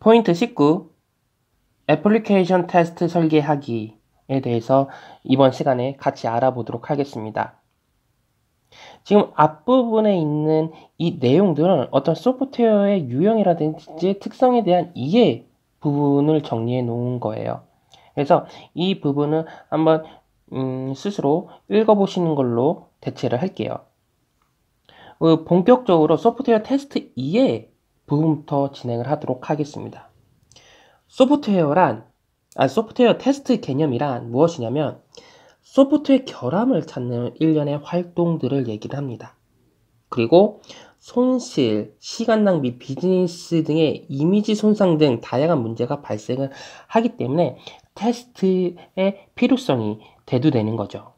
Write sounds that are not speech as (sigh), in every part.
포인트 19 애플리케이션 테스트 설계하기에 대해서 이번 시간에 같이 알아보도록 하겠습니다. 지금 앞부분에 있는 이 내용들은 어떤 소프트웨어의 유형이라든지 특성에 대한 이해 부분을 정리해 놓은 거예요. 그래서 이 부분은 한번 음, 스스로 읽어보시는 걸로 대체를 할게요. 어, 본격적으로 소프트웨어 테스트 2에 부분부터 진행을 하도록 하겠습니다. 소프트웨어란 아, 소프트웨어 테스트 개념이란 무엇이냐면 소프트의 웨 결함을 찾는 일련의 활동들을 얘기를 합니다. 그리고 손실, 시간 낭비, 비즈니스 등의 이미지 손상 등 다양한 문제가 발생을 하기 때문에 테스트의 필요성이 대두되는 거죠.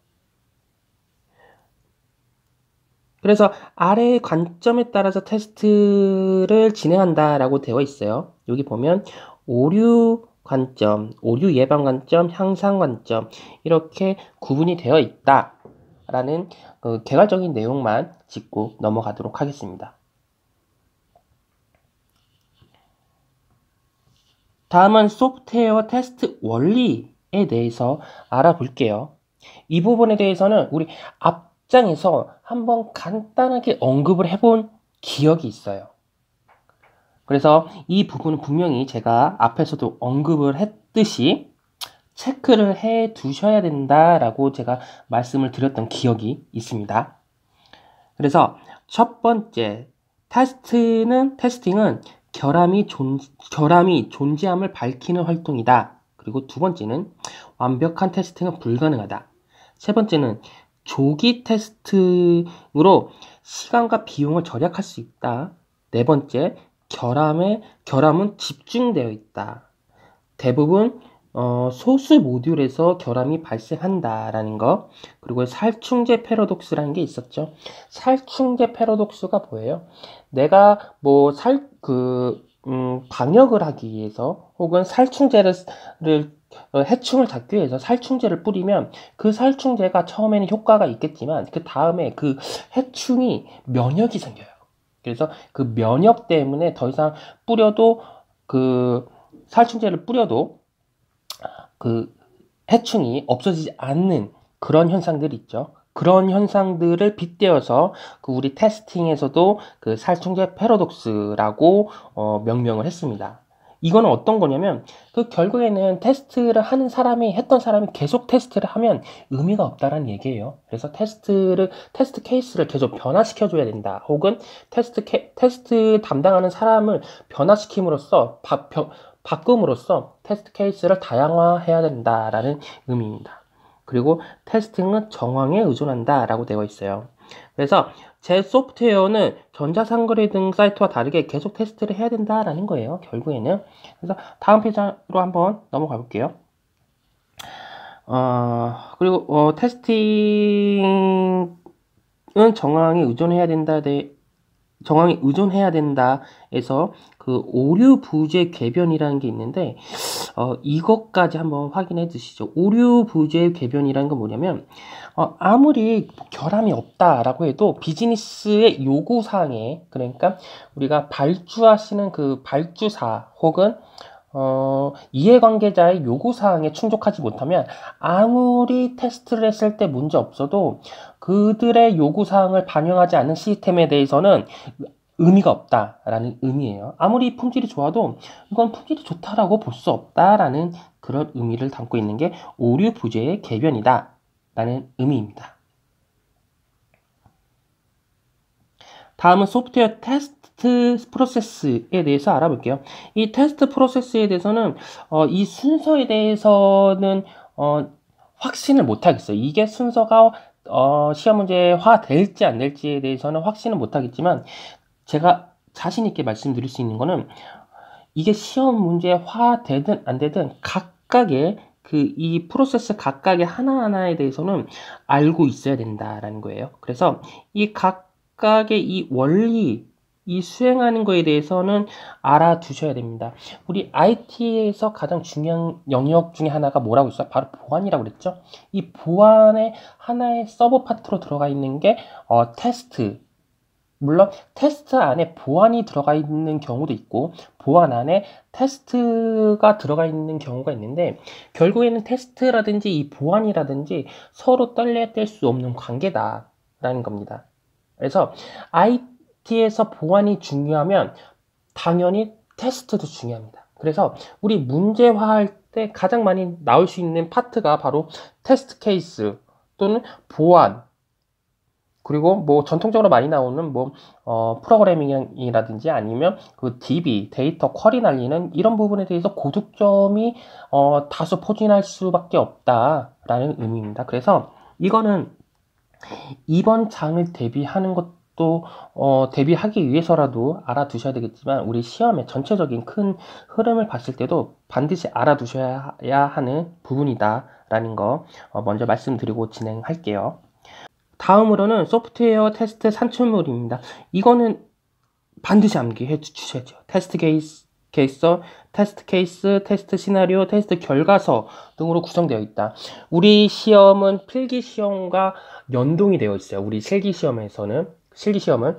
그래서 아래의 관점에 따라서 테스트를 진행한다라고 되어 있어요. 여기 보면 오류 관점, 오류 예방 관점, 향상 관점 이렇게 구분이 되어 있다. 라는 그 개괄적인 내용만 짚고 넘어가도록 하겠습니다. 다음은 소프트웨어 테스트 원리에 대해서 알아볼게요. 이 부분에 대해서는 우리 앞 입장에서 한번 간단하게 언급을 해본 기억이 있어요. 그래서 이 부분은 분명히 제가 앞에서도 언급을 했듯이 체크를 해 두셔야 된다라고 제가 말씀을 드렸던 기억이 있습니다. 그래서 첫 번째 테스트는 테스팅은 결함이 존 결함이 존재함을 밝히는 활동이다. 그리고 두 번째는 완벽한 테스팅은 불가능하다. 세 번째는 조기 테스트로 시간과 비용을 절약할 수 있다. 네 번째, 결함에 결함은 집중되어 있다. 대부분 어, 소수 모듈에서 결함이 발생한다라는 거. 그리고 살충제 패러독스라는 게 있었죠. 살충제 패러독스가 뭐예요? 내가 뭐 살 그 음, 방역을 하기 위해서 혹은 살충제를 어, 해충을 잡기 위해서 살충제를 뿌리면 그 살충제가 처음에는 효과가 있겠지만 그 다음에 그 해충이 면역이 생겨요. 그래서 그 면역 때문에 더 이상 뿌려도 그 살충제를 뿌려도 그 해충이 없어지지 않는 그런 현상들이 있죠. 그런 현상들을 빗대어서 그 우리 테스팅에서도 그 살충제 패러독스라고 어, 명명을 했습니다. 이거는 어떤 거냐면 그 결국에는 테스트를 하는 사람이 했던 사람이 계속 테스트를 하면 의미가 없다라는 얘기예요. 그래서 테스트를 테스트 케이스를 계속 변화시켜 줘야 된다. 혹은 테스트 케, 테스트 담당하는 사람을 변화시킴으로써 바, 바, 바꿈으로써 테스트 케이스를 다양화해야 된다라는 의미입니다. 그리고 테스팅은 정황에 의존한다라고 되어 있어요. 그래서 제 소프트웨어는 전자상거래 등 사이트와 다르게 계속 테스트를 해야 된다라는 거예요. 결국에는. 그래서 다음 페이지로 한번 넘어가 볼게요. 어, 그리고 어, 테스팅은 정황에 의존해야 된다 대, 정황에 의존해야 된다 해서 그 오류 부재 개변이라는게 있는데 어, 이것까지 한번 확인해 주시죠. 오류 부재 개변이라는건 뭐냐면 어, 아무리 결함이 없다라고 해도 비즈니스의 요구 사항에 그러니까 우리가 발주하시는 그 발주사 혹은 어, 이해관계자의 요구사항에 충족하지 못하면 아무리 테스트를 했을 때 문제 없어도 그들의 요구사항을 반영하지 않는 시스템에 대해서는 의미가 없다라는 의미예요. 아무리 품질이 좋아도 이건 품질이 좋다라고 볼 수 없다라는 그런 의미를 담고 있는 게 오류 부재의 개변이다라는 의미입니다. 다음은 소프트웨어 테스트 테스트 프로세스에 대해서 알아볼게요. 이 테스트 프로세스에 대해서는 어, 이 순서에 대해서는 어, 확신을 못하겠어요. 이게 순서가 어, 시험 문제화 될지 안 될지에 대해서는 확신은 못하겠지만 제가 자신 있게 말씀드릴 수 있는 거는 이게 시험 문제화 되든 안 되든 각각의 그 이 프로세스 각각의 하나하나에 대해서는 알고 있어야 된다라는 거예요. 그래서 이 각각의 이 원리 이 수행하는 거에 대해서는 알아두셔야 됩니다. 우리 IT에서 가장 중요한 영역 중에 하나가 뭐라고 있어요? 바로 보안이라고 그랬죠. 이 보안의 하나의 서브 파트로 들어가 있는 게 어, 테스트. 물론 테스트 안에 보안이 들어가 있는 경우도 있고 보안 안에 테스트가 들어가 있는 경우가 있는데 결국에는 테스트라든지 이 보안이라든지 서로 떨려뗄 야수 없는 관계다라는 겁니다. 그래서 IT 테스에서 보완이 중요하면 당연히 테스트도 중요합니다. 그래서 우리 문제화할 때 가장 많이 나올 수 있는 파트가 바로 테스트 케이스 또는 보안 그리고 뭐 전통적으로 많이 나오는 뭐 어, 프로그래밍이라든지 아니면 그 DB 데이터 쿼리 날리는 이런 부분에 대해서 고득점이 어, 다소 포진할 수밖에 없다라는 의미입니다. 그래서 이거는 이번 장을 대비하는 것또 어, 대비하기 위해서라도 알아두셔야 되겠지만 우리 시험의 전체적인 큰 흐름을 봤을 때도 반드시 알아두셔야 하는 부분이다라는 거 어, 먼저 말씀드리고 진행할게요. 다음으로는 소프트웨어 테스트 산출물입니다. 이거는 반드시 암기해 주셔야죠. 테스트 케이스, 케이서 테스트 케이스, 테스트 시나리오, 테스트 결과서 등으로 구성되어 있다. 우리 시험은 필기 시험과 연동이 되어 있어요. 우리 실기 시험에서는 실기시험은.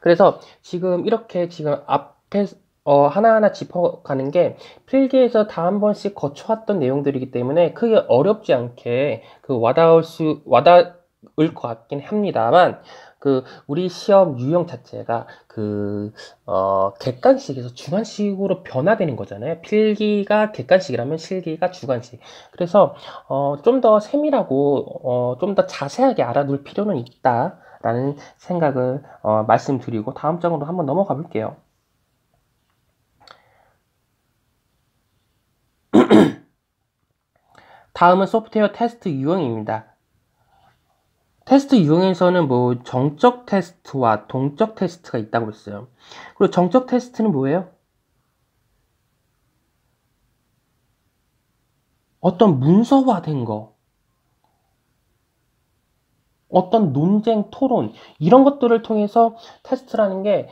그래서 지금 이렇게 지금 앞에 어, 하나하나 짚어가는 게 필기에서 다 한 번씩 거쳐왔던 내용들이기 때문에 크게 어렵지 않게 그 와닿을 수, 와닿을 것 같긴 합니다만, 그, 우리 시험 유형 자체가 그, 어, 객관식에서 주관식으로 변화되는 거잖아요. 필기가 객관식이라면 실기가 주관식. 그래서, 어, 좀 더 세밀하고, 어, 좀 더 자세하게 알아둘 필요는 있다. 라는 생각을 어, 말씀드리고 다음 장으로 한번 넘어가 볼게요. (clears throat) 다음은 소프트웨어 테스트 유형입니다. 테스트 유형에서는 뭐 정적 테스트와 동적 테스트가 있다고 했어요. 그리고 정적 테스트는 뭐예요? 어떤 문서화된 거, 어떤 논쟁, 토론 이런 것들을 통해서 테스트라는 게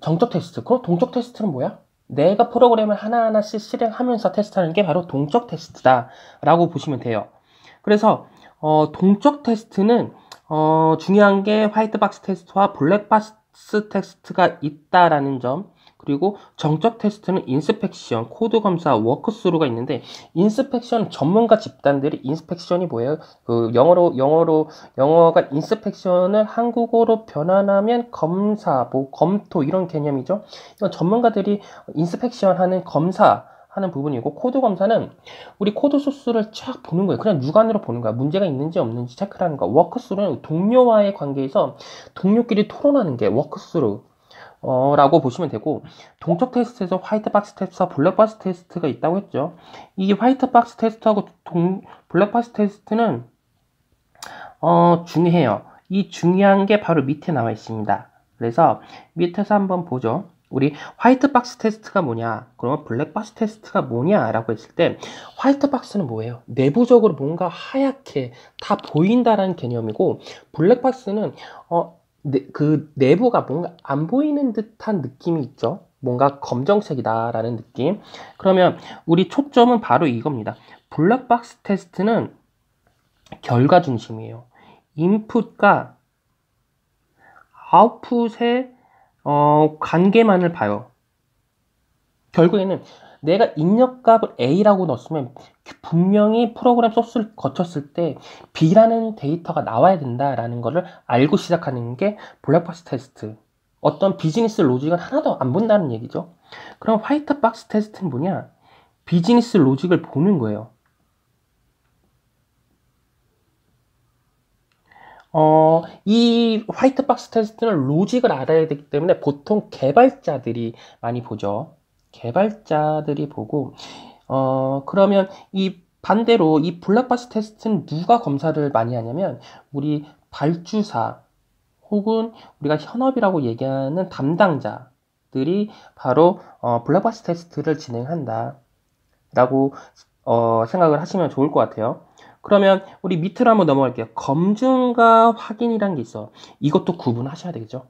정적 테스트. 그럼 동적 테스트는 뭐야? 내가 프로그램을 하나하나씩 실행하면서 테스트하는 게 바로 동적 테스트다라고 보시면 돼요. 그래서 어, 동적 테스트는 어, 중요한 게 화이트박스 테스트와 블랙박스 테스트가 있다라는 점. 그리고 정적 테스트는 인스펙션, 코드 검사, 워크스루가 있는데 인스펙션 전문가 집단들이 인스펙션이 뭐예요? 그 영어로 영어로 영어가 인스펙션을 한국어로 변환하면 검사, 뭐 검토 이런 개념이죠. 이건 전문가들이 인스펙션 하는 검사 하는 부분이고 코드 검사는 우리 코드 소스를 쫙 보는 거예요. 그냥 육안으로 보는 거야. 문제가 있는지 없는지 체크하는 거. 워크스루는 동료와의 관계에서 동료끼리 토론하는 게 워크스루. 어, 라고 보시면 되고 동적 테스트에서 화이트 박스 테스트와 블랙 박스 테스트가 있다고 했죠 이 화이트 박스 테스트하고 동, 블랙 박스 테스트는 어, 중요해요 이 중요한 게 바로 밑에 나와 있습니다 그래서 밑에서 한번 보죠 우리 화이트 박스 테스트가 뭐냐 그러면 블랙 박스 테스트가 뭐냐 라고 했을 때 화이트 박스는 뭐예요 내부적으로 뭔가 하얗게 다 보인다라는 개념이고 블랙 박스는 어, 네, 그 내부가 뭔가 안 보이는 듯한 느낌이 있죠. 뭔가 검정색이다라는 느낌. 그러면 우리 초점은 바로 이겁니다. 블락박스 테스트는 결과 중심이에요. 인풋과 아웃풋의 어, 관계만을 봐요. 결국에는 내가 입력값을 A라고 넣었으면 분명히 프로그램 소스를 거쳤을 때 B라는 데이터가 나와야 된다라는 것을 알고 시작하는 게 블랙박스 테스트. 어떤 비즈니스 로직은 하나도 안 본다는 얘기죠. 그럼 화이트 박스 테스트는 뭐냐? 비즈니스 로직을 보는 거예요. 어, 이 화이트 박스 테스트는 로직을 알아야 되기 때문에 보통 개발자들이 많이 보죠. 개발자들이 보고 어 그러면 이 반대로 이 블락박스 테스트는 누가 검사를 많이 하냐면 우리 발주사 혹은 우리가 현업이라고 얘기하는 담당자들이 바로 어, 블락박스 테스트를 진행한다 라고 어, 생각을 하시면 좋을 것 같아요 그러면 우리 밑으로 한번 넘어갈게요 검증과 확인이란게 있어 이것도 구분하셔야 되겠죠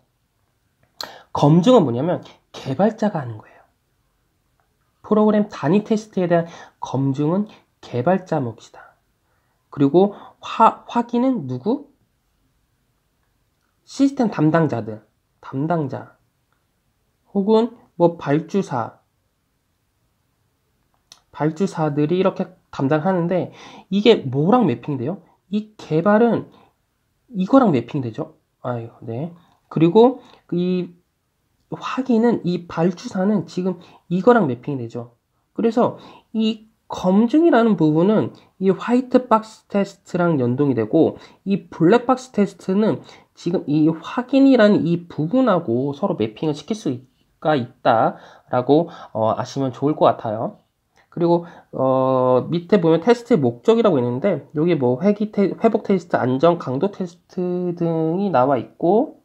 검증은 뭐냐면 개발자가 하는 거예요 프로그램 단위 테스트에 대한 검증은 개발자 몫이다. 그리고 화, 확인은 누구? 시스템 담당자들, 담당자, 혹은 뭐 발주사, 발주사들이 이렇게 담당하는데 이게 뭐랑 매핑돼요? 이 개발은 이거랑 매핑되죠? 아유, 네. 그리고 이 확인은 이 발주사는 지금 이거랑 매핑이 되죠. 그래서 이 검증이라는 부분은 이 화이트 박스 테스트랑 연동이 되고 이 블랙 박스 테스트는 지금 이 확인이라는 이 부분하고 서로 매핑을 시킬 수가 있다라고 어, 아시면 좋을 것 같아요. 그리고 어, 밑에 보면 테스트의 목적이라고 있는데 여기 뭐 회기 테, 회복 테스트, 안정 강도 테스트 등이 나와 있고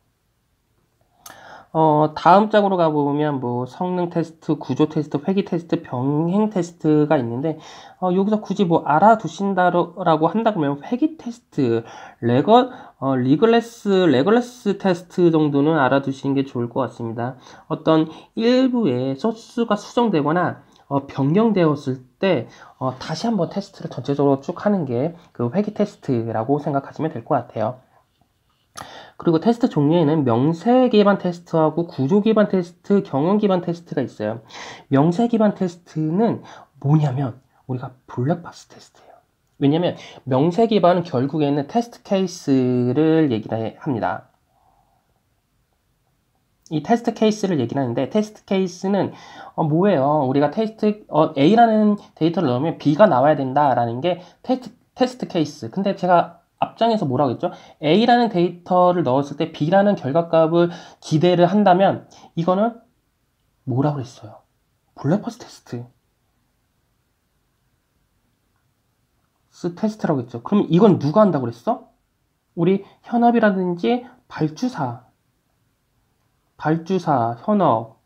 어, 다음 장으로 가보면 뭐 성능 테스트, 구조 테스트, 회귀 테스트, 병행 테스트가 있는데 어, 여기서 굳이 뭐 알아두신다라고 한다 면 회귀 테스트, 레거 어, 리글레스 레글레스 테스트 정도는 알아두시는 게 좋을 것 같습니다. 어떤 일부의 소스가 수정되거나 어, 변경되었을 때 어, 다시 한번 테스트를 전체적으로 쭉 하는 게 그 회귀 테스트라고 생각하시면 될 것 같아요. 그리고 테스트 종류에는 명세 기반 테스트하고 구조 기반 테스트, 경영 기반 테스트가 있어요. 명세 기반 테스트는 뭐냐면 우리가 블랙박스 테스트예요. 왜냐면 명세 기반은 결국에는 테스트 케이스를 얘기를 합니다. 이 테스트 케이스를 얘기 하는데 테스트 케이스는 어, 뭐예요? 우리가 테스트 어, A라는 데이터를 넣으면 B가 나와야 된다라는 게 테스트, 테스트 케이스. 근데 제가 앞장에서 뭐라고 했죠? A라는 데이터를 넣었을 때 B라는 결과값을 기대를 한다면 이거는 뭐라고 했어요? 블랙박스 테스트. 스 테스트라고 했죠. 그럼 이건 누가 한다고 그랬어? 우리 현업이라든지 발주사, 발주사, 현업,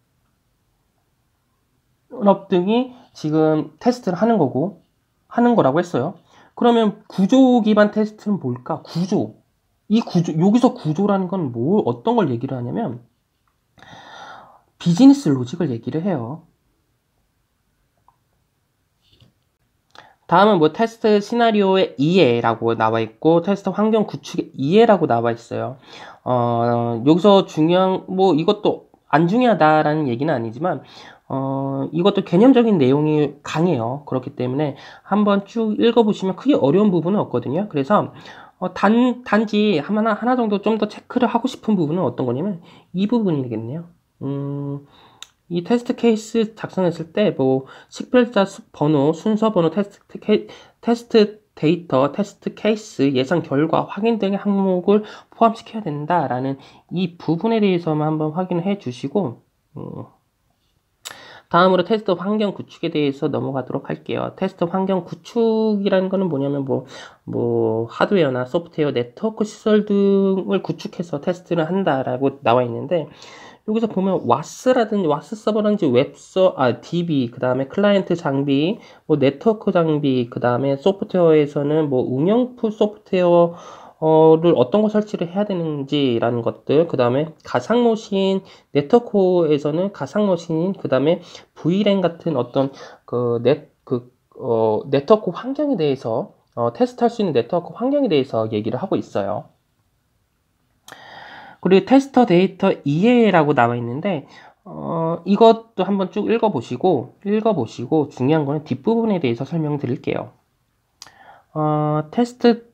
현업 등이 지금 테스트를 하는 거고 하는 거라고 했어요. 그러면 구조 기반 테스트는 뭘까? 구조. 이 구조, 여기서 구조라는 건 뭐, 어떤 걸 얘기를 하냐면, 비즈니스 로직을 얘기를 해요. 다음은 뭐 테스트 시나리오의 이해라고 나와 있고 테스트 환경 구축의 이해라고 나와 있어요. 어, 여기서 중요한 뭐 이것도 안 중요하다라는 얘기는 아니지만 어, 이것도 개념적인 내용이 강해요. 그렇기 때문에 한번 쭉 읽어보시면 크게 어려운 부분은 없거든요. 그래서 어, 단, 단지 하나, 하나 정도 좀 더 체크를 하고 싶은 부분은 어떤 거냐면 이 부분이겠네요. 음, 이 테스트 케이스 작성했을 때 뭐 식별자 번호, 순서 번호, 테스트, 케, 테스트 데이터, 테스트 케이스, 예상 결과, 확인 등의 항목을 포함시켜야 된다라는 이 부분에 대해서만 한번 확인해 주시고 음, 다음으로 테스트 환경 구축에 대해서 넘어가도록 할게요. 테스트 환경 구축이라는 거는 뭐냐면 뭐, 뭐, 하드웨어나 소프트웨어, 네트워크 시설 등을 구축해서 테스트를 한다라고 나와 있는데, 여기서 보면 와스라든지 와스 서버라든지 웹서 아 DB 그다음에 클라이언트 장비 뭐 네트워크 장비 그다음에 소프트웨어에서는 뭐 응용풀 소프트웨어 어를 어떤 거 설치를 해야 되는지라는 것들 그 다음에 가상 모신 네트워크에서는 가상 모신 그 다음에 VLAN 같은 어떤 그넷 그, 어, 네트워크 환경에 대해서 어, 테스트할 수 있는 네트워크 환경에 대해서 얘기를 하고 있어요. 그리고 테스터 데이터 이해라고 나와 있는데 어, 이것도 한번 쭉 읽어보시고 읽어보시고 중요한 거는 뒷부분에 대해서 설명드릴게요. 어, 테스트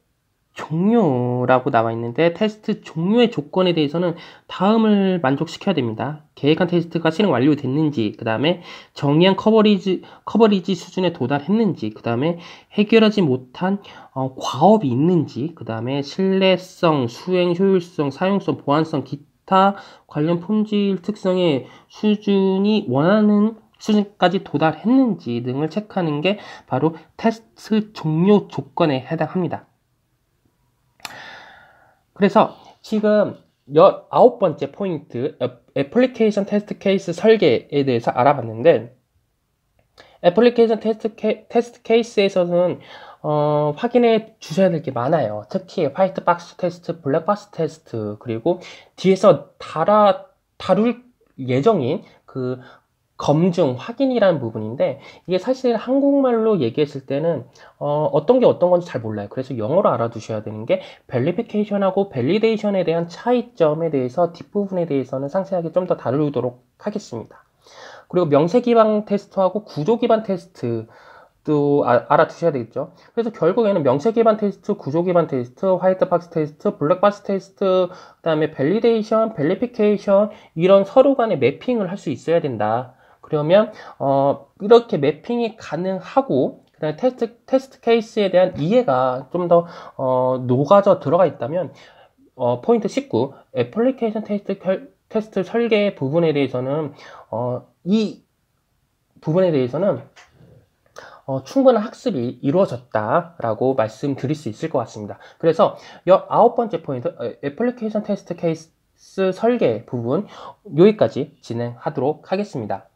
종료라고 나와 있는데 테스트 종료의 조건에 대해서는 다음을 만족시켜야 됩니다. 계획한 테스트가 실행 완료됐는지, 그 다음에 정의한 커버리지, 커버리지 수준에 도달했는지, 그 다음에 해결하지 못한 어, 과업이 있는지, 그 다음에 신뢰성, 수행 효율성, 사용성, 보안성, 기타 관련 품질 특성의 수준이 원하는 수준까지 도달했는지 등을 체크하는 게 바로 테스트 종료 조건에 해당합니다. 그래서 지금 19번째 포인트 애플리케이션 테스트 케이스 설계에 대해서 알아봤는데 애플리케이션 테스트, 케, 테스트 케이스에서는 어, 확인해 주셔야 될 게 많아요. 특히 화이트 박스 테스트, 블랙 박스 테스트 그리고 뒤에서 달아 다룰 예정인 그 검증, 확인이라는 부분인데 이게 사실 한국말로 얘기했을 때는 어, 떤게 어떤 건지 잘 몰라요. 그래서 영어로 알아두셔야 되는 게밸리피케이션하고 밸리데이션에 대한 차이점에 대해서 뒷부분에 대해서는 상세하게 좀 더 다루도록 하겠습니다. 그리고 명세 기반 테스트하고 구조 기반 테스트 또 아, 알아두셔야 되겠죠. 그래서 결국에는 명세 기반 테스트, 구조 기반 테스트, 화이트 박스 테스트, 블랙 박스 테스트, 그다음에 밸리데이션, 밸리피케이션 이런 서로 간의 매핑을 할 수 있어야 된다. 그러면 어, 이렇게 매핑이 가능하고 그다음에 테스트, 테스트 케이스에 대한 이해가 좀 더 어, 녹아져 들어가 있다면 어, 포인트 19 애플리케이션 테스트, 테스트 설계 부분에 대해서는 어, 이 부분에 대해서는 어, 충분한 학습이 이루어졌다라고 말씀드릴 수 있을 것 같습니다. 그래서 아홉 번째 포인트 어, 애플리케이션 테스트 케이스 설계 부분 여기까지 진행하도록 하겠습니다.